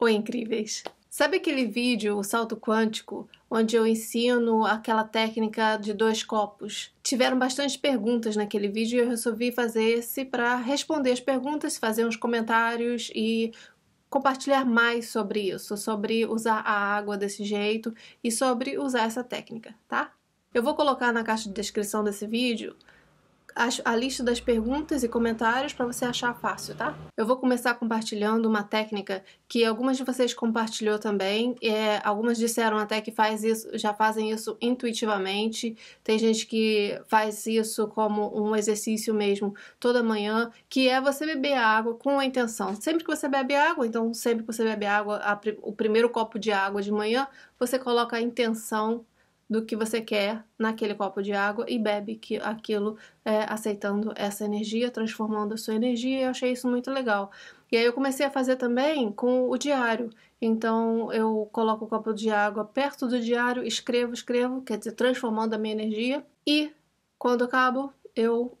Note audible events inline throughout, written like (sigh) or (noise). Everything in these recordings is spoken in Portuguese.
Oi, incríveis! Sabe aquele vídeo, o salto quântico, onde eu ensino aquela técnica de dois copos? Tiveram bastante perguntas naquele vídeo e eu resolvi fazer esse para responder as perguntas, fazer uns comentários e compartilhar mais sobre isso, sobre usar a água desse jeito e sobre usar essa técnica, tá? Eu vou colocar na caixa de descrição desse vídeo a lista das perguntas e comentários para você achar fácil, tá? Eu vou começar compartilhando uma técnica que algumas de vocês compartilhou também. É, algumas disseram até que faz isso, já fazem isso intuitivamente. Tem gente que faz isso como um exercício mesmo toda manhã, que é você beber água com a intenção. Sempre que você bebe água, então sempre que você bebe água, a, o primeiro copo de água de manhã, você coloca a intenção do que você quer naquele copo de água e bebe que, aquilo é, aceitando essa energia, transformando a sua energia. Eu achei isso muito legal. E aí eu comecei a fazer também com o diário. Então eu coloco o copo de água perto do diário, escrevo, escrevo, quer dizer, transformando a minha energia. E quando acabo, eu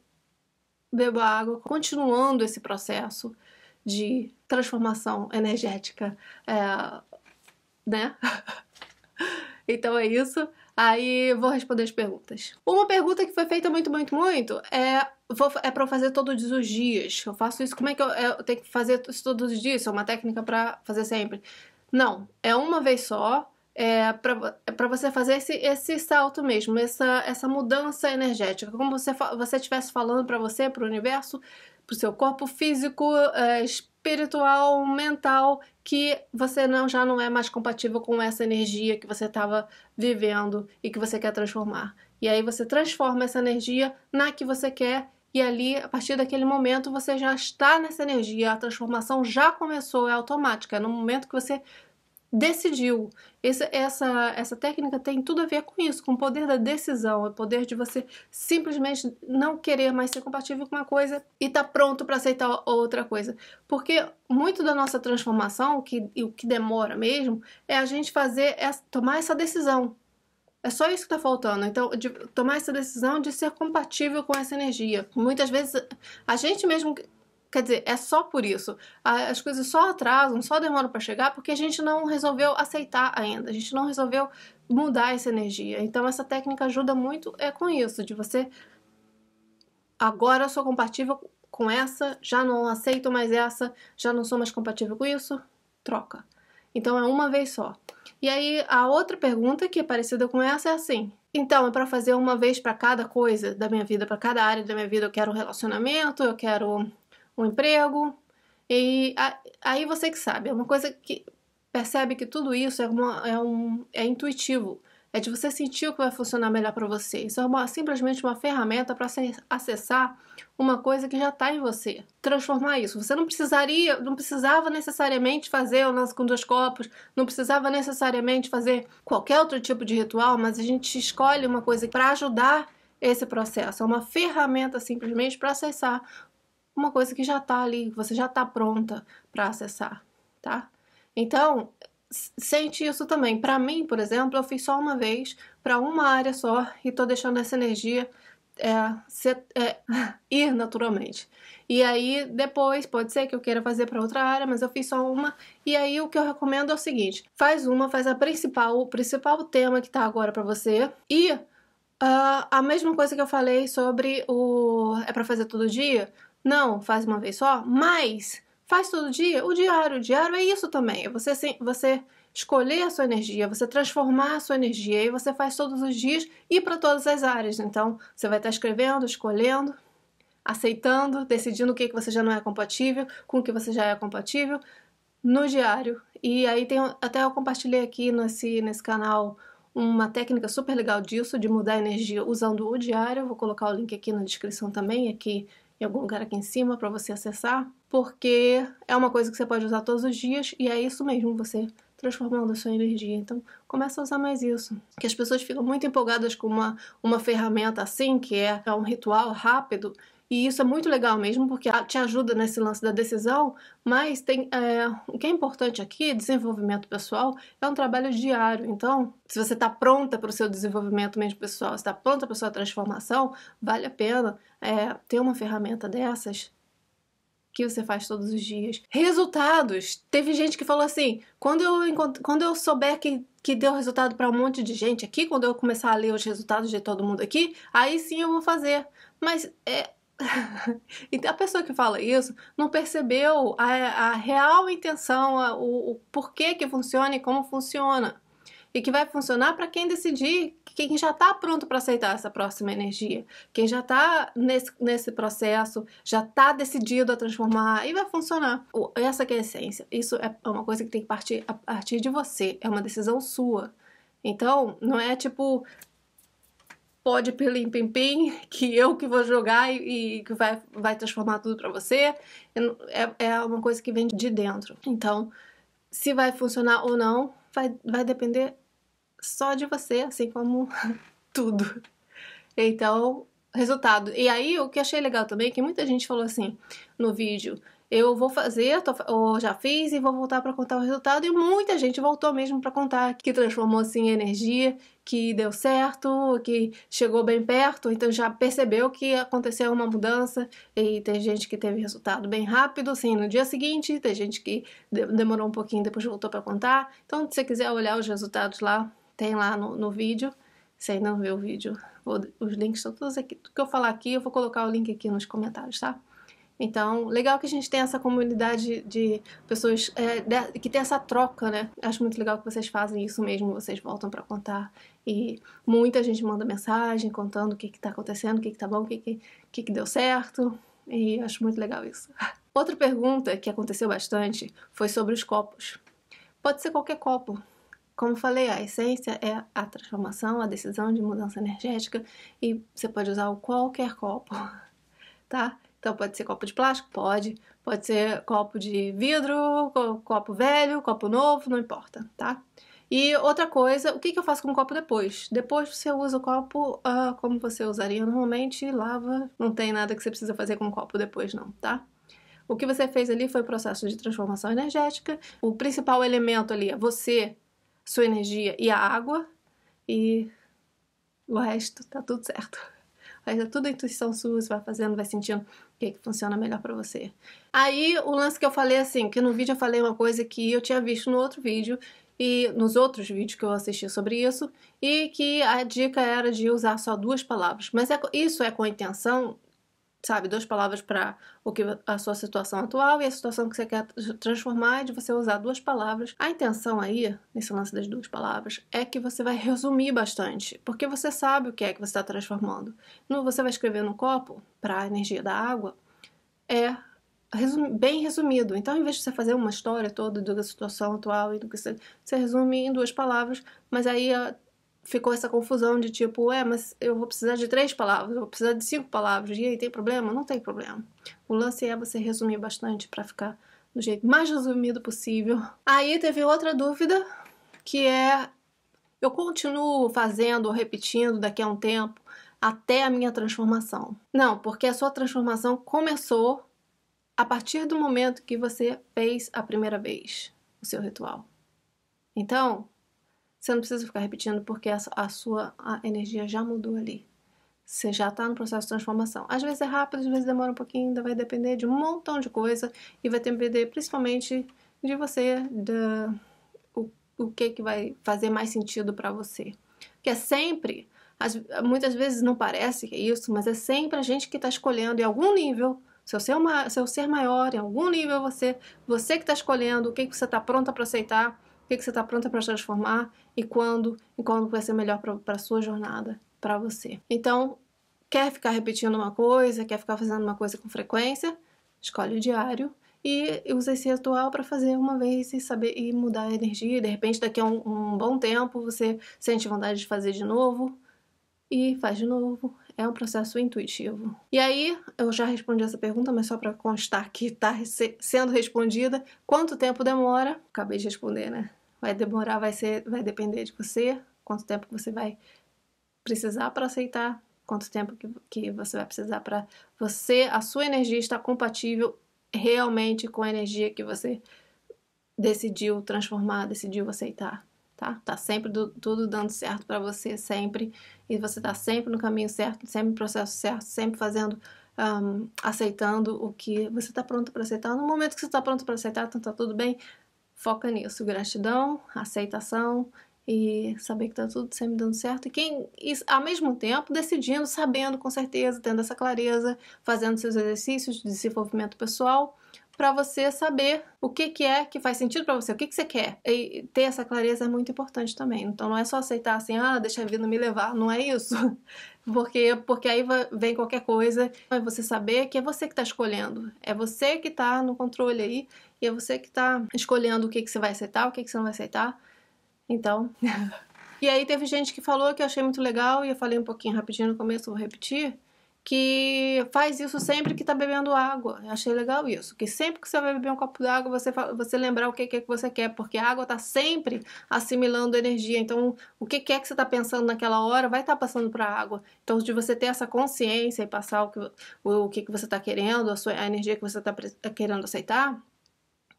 bebo água, continuando esse processo de transformação energética, é, né? (laughs) então é isso. Aí vou responder as perguntas. Uma pergunta que foi feita muito, muito, muito é vou, é para eu fazer todos os dias. Eu faço isso. Como é que eu, é, eu tenho que fazer isso todos os dias? é uma técnica para fazer sempre. Não, é uma vez só. É para é você fazer esse, esse salto mesmo, essa, essa mudança energética. Como você você estivesse falando para você, para o universo, para o seu corpo físico, é, espiritual, mental, que você não, já não é mais compatível com essa energia que você estava vivendo e que você quer transformar. E aí você transforma essa energia na que você quer e ali, a partir daquele momento, você já está nessa energia, a transformação já começou, é automática. É no momento que você decidiu. Esse, essa, essa técnica tem tudo a ver com isso, com o poder da decisão, o poder de você simplesmente não querer mais ser compatível com uma coisa e estar tá pronto para aceitar outra coisa. Porque muito da nossa transformação, que, e o que demora mesmo, é a gente fazer essa, é tomar essa decisão. É só isso que está faltando. Então, de tomar essa decisão de ser compatível com essa energia. Muitas vezes a gente mesmo Quer dizer, é só por isso. As coisas só atrasam, só demoram para chegar porque a gente não resolveu aceitar ainda, a gente não resolveu mudar essa energia. Então, essa técnica ajuda muito é com isso, de você. Agora eu sou compatível com essa, já não aceito mais essa, já não sou mais compatível com isso, troca. Então, é uma vez só. E aí, a outra pergunta que é parecida com essa é assim: então, é para fazer uma vez para cada coisa da minha vida, para cada área da minha vida. Eu quero um relacionamento, eu quero um emprego, e aí você que sabe, é uma coisa que percebe que tudo isso é, uma, é, um, é intuitivo, é de você sentir o que vai funcionar melhor para você. Isso é uma, simplesmente uma ferramenta para acessar uma coisa que já está em você, transformar isso. Você não precisaria, não precisava necessariamente fazer o lance com dois copos, não precisava necessariamente fazer qualquer outro tipo de ritual, mas a gente escolhe uma coisa para ajudar esse processo, é uma ferramenta simplesmente para acessar uma coisa que já está ali, você já está pronta para acessar, tá? Então, sente isso também. Para mim, por exemplo, eu fiz só uma vez, para uma área só, e estou deixando essa energia é, ser, é, (laughs) ir naturalmente. E aí, depois, pode ser que eu queira fazer para outra área, mas eu fiz só uma. E aí, o que eu recomendo é o seguinte: faz uma, faz a principal, o principal tema que está agora para você, e Uh, a mesma coisa que eu falei sobre o é para fazer todo dia, não, faz uma vez só, mas faz todo dia. O diário, o diário é isso também. É você, você escolher a sua energia, você transformar a sua energia e você faz todos os dias e para todas as áreas. Então, você vai estar escrevendo, escolhendo, aceitando, decidindo o que, que você já não é compatível, com o que você já é compatível no diário. E aí tem até eu compartilhei aqui nesse, nesse canal uma técnica super legal disso, de mudar a energia usando o diário. Vou colocar o link aqui na descrição também, aqui em algum lugar aqui em cima para você acessar, porque é uma coisa que você pode usar todos os dias e é isso mesmo, você transformando a sua energia. Então, começa a usar mais isso. Que as pessoas ficam muito empolgadas com uma, uma ferramenta assim, que é, é um ritual rápido, e isso é muito legal mesmo, porque te ajuda nesse lance da decisão, mas tem é, o que é importante aqui, desenvolvimento pessoal, é um trabalho diário. Então, se você está pronta para o seu desenvolvimento mesmo pessoal, está pronta para a sua transformação, vale a pena é, ter uma ferramenta dessas que você faz todos os dias. Resultados! Teve gente que falou assim: quando eu, quando eu souber que, que deu resultado para um monte de gente aqui, quando eu começar a ler os resultados de todo mundo aqui, aí sim eu vou fazer. Mas é, (laughs) e então, a pessoa que fala isso não percebeu a, a real intenção, a, o, o, porquê que funciona e como funciona. E que vai funcionar para quem decidir, quem já está pronto para aceitar essa próxima energia, quem já está nesse, nesse processo, já está decidido a transformar e vai funcionar. Essa é a essência. Isso é uma coisa que tem que partir a partir de você, é uma decisão sua. Então, não é tipo, pode pelim pim pim, que eu que vou jogar e, que vai, vai transformar tudo para você. É, é, é uma coisa que vem de dentro. Então, se vai funcionar ou não, vai, vai depender só de você, assim como (laughs) tudo. Então, resultado. E aí, o que achei legal também é que muita gente falou assim no vídeo: eu vou fazer, tô, ou já fiz e vou voltar para contar o resultado. E muita gente voltou mesmo para contar que transformou assim em energia, que deu certo, que chegou bem perto, então já percebeu que aconteceu uma mudança. E tem gente que teve resultado bem rápido, assim, no dia seguinte, tem gente que demorou um pouquinho depois voltou para contar. Então, se você quiser olhar os resultados lá, tem lá no, no vídeo. Se ainda não viu o vídeo, vou, os links estão todos aqui. Tudo que eu falar aqui, eu vou colocar o link aqui nos comentários, tá? Então, legal que a gente tem essa comunidade de pessoas é, de, que tem essa troca, né? Acho muito legal que vocês fazem isso mesmo, vocês voltam para contar. E muita gente manda mensagem contando o que está acontecendo, o que está bom, o que, que, que, que deu certo. E acho muito legal isso. (laughs) Outra pergunta que aconteceu bastante foi sobre os copos. Pode ser qualquer copo, como falei, a essência é a transformação, a decisão de mudança energética e você pode usar qualquer copo, (laughs) tá? Então pode ser copo de plástico? Pode. Pode ser copo de vidro, copo velho, copo novo, não importa, tá? E outra coisa, o que, que eu faço com o copo depois? Depois você usa o copo ah, como você usaria normalmente, lava, não tem nada que você precisa fazer com o copo depois não, tá? O que você fez ali foi o processo de transformação energética. O principal elemento ali é você, sua energia e a água. E o resto tá tudo certo. Faz tudo a intuição sua, você vai fazendo, vai sentindo o que, é que funciona melhor para você. Aí o lance que eu falei assim, que no vídeo eu falei uma coisa que eu tinha visto no outro vídeo e nos outros vídeos que eu assisti sobre isso, e que a dica era de usar só duas palavras. Mas é, isso é com a intenção sabe, duas palavras para o que a sua situação atual e a situação que você quer transformar, é de você usar duas palavras. A intenção aí, nesse lance das duas palavras, é que você vai resumir bastante, porque você sabe o que é que você está transformando. No, você vai escrever no copo, para a energia da água, é resum bem resumido. Então, em vez de você fazer uma história toda da situação atual e do que você, você resume em duas palavras, mas aí ficou essa confusão de tipo, é, mas eu vou precisar de três palavras, eu vou precisar de cinco palavras, e aí tem problema? Não tem problema. O lance é você resumir bastante para ficar do jeito mais resumido possível. Aí teve outra dúvida, que é eu continuo fazendo ou repetindo daqui a um tempo até a minha transformação. Não, porque a sua transformação começou a partir do momento que você fez a primeira vez o seu ritual. Então, você não precisa ficar repetindo porque a, a sua a energia já mudou ali. Você já está no processo de transformação. Às vezes é rápido, às vezes demora um pouquinho, ainda vai depender de um montão de coisa e vai depender principalmente de você, da, o, o que, que vai fazer mais sentido para você. Porque é sempre, as, muitas vezes não parece que é isso, mas é sempre a gente que está escolhendo em algum nível seu ser, uma, seu ser maior, em algum nível você, você que está escolhendo o que, que você está pronta para aceitar, o que, você está pronta para transformar e quando, e quando vai ser melhor para a sua jornada, para você. Então, quer ficar repetindo uma coisa, quer ficar fazendo uma coisa com frequência, escolhe o diário e usa esse ritual para fazer uma vez e saber e mudar a energia. De repente, daqui a um, um bom tempo, você sente vontade de fazer de novo e faz de novo. É um processo intuitivo. E aí, eu já respondi essa pergunta, mas só para constar que está sendo respondida, quanto tempo demora? Acabei de responder, né? vai demorar, vai ser, vai depender de você, quanto tempo que você vai precisar para aceitar, quanto tempo que, que você vai precisar para você, a sua energia está compatível realmente com a energia que você decidiu transformar, decidiu aceitar, tá? Tá sempre do, tudo dando certo para você sempre e você tá sempre no caminho certo, sempre no processo certo, sempre fazendo um, aceitando o que você tá pronto para aceitar. No momento que você tá pronto para aceitar, então tá tudo bem foca nisso. Gratidão, aceitação e saber que tá tudo sempre dando certo. E quem, e, ao mesmo tempo, decidindo, sabendo com certeza, tendo essa clareza, fazendo seus exercícios de desenvolvimento pessoal, para você saber o que, que é que faz sentido para você, o que, que você quer. E ter essa clareza é muito importante também. Então não é só aceitar assim, ah, deixa a vida me levar, não é isso. (laughs) Porque, porque aí vem qualquer coisa, é você saber que é você que está escolhendo, é você que está no controle aí, e é você que está escolhendo o que, que você vai aceitar, o que, que você não vai aceitar. Então. (laughs) e aí teve gente que falou que eu achei muito legal, e eu falei um pouquinho rapidinho no começo, vou repetir que faz isso sempre que está bebendo água. Eu achei legal isso, que sempre que você vai beber um copo d'água, você, você lembrar o que, que é que você quer, porque a água está sempre assimilando energia. Então, o que, que é que você está pensando naquela hora vai estar tá passando para a água. Então, de você ter essa consciência e passar o que, o, o que, que você está querendo, a, sua, a energia que você está tá querendo aceitar,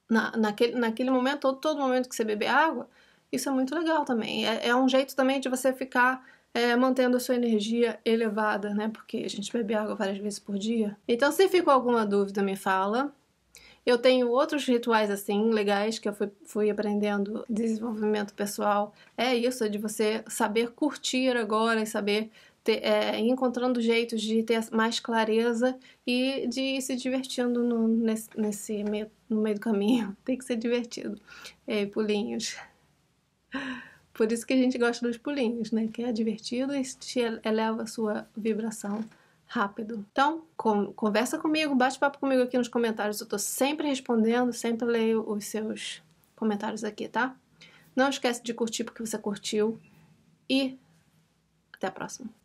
na, naquele, naquele momento, todo, todo momento que você beber água, isso é muito legal também. É, é um jeito também de você ficar é, mantendo a sua energia elevada, né? Porque a gente bebe água várias vezes por dia. Então, se ficou alguma dúvida, me fala. Eu tenho outros rituais assim legais que eu fui, fui aprendendo desenvolvimento pessoal. É isso, é de você saber curtir agora e saber ter, é, encontrando jeitos de ter mais clareza e de ir se divertindo no, nesse, nesse meio, no meio do caminho. (laughs) Tem que ser divertido. É, pulinhos. Por isso que a gente gosta dos pulinhos, né? Que é divertido e te eleva a sua vibração rápido. Então, com, conversa comigo, bate papo comigo aqui nos comentários. Eu tô sempre respondendo, sempre leio os seus comentários aqui, tá? Não esquece de curtir porque você curtiu e até a próxima.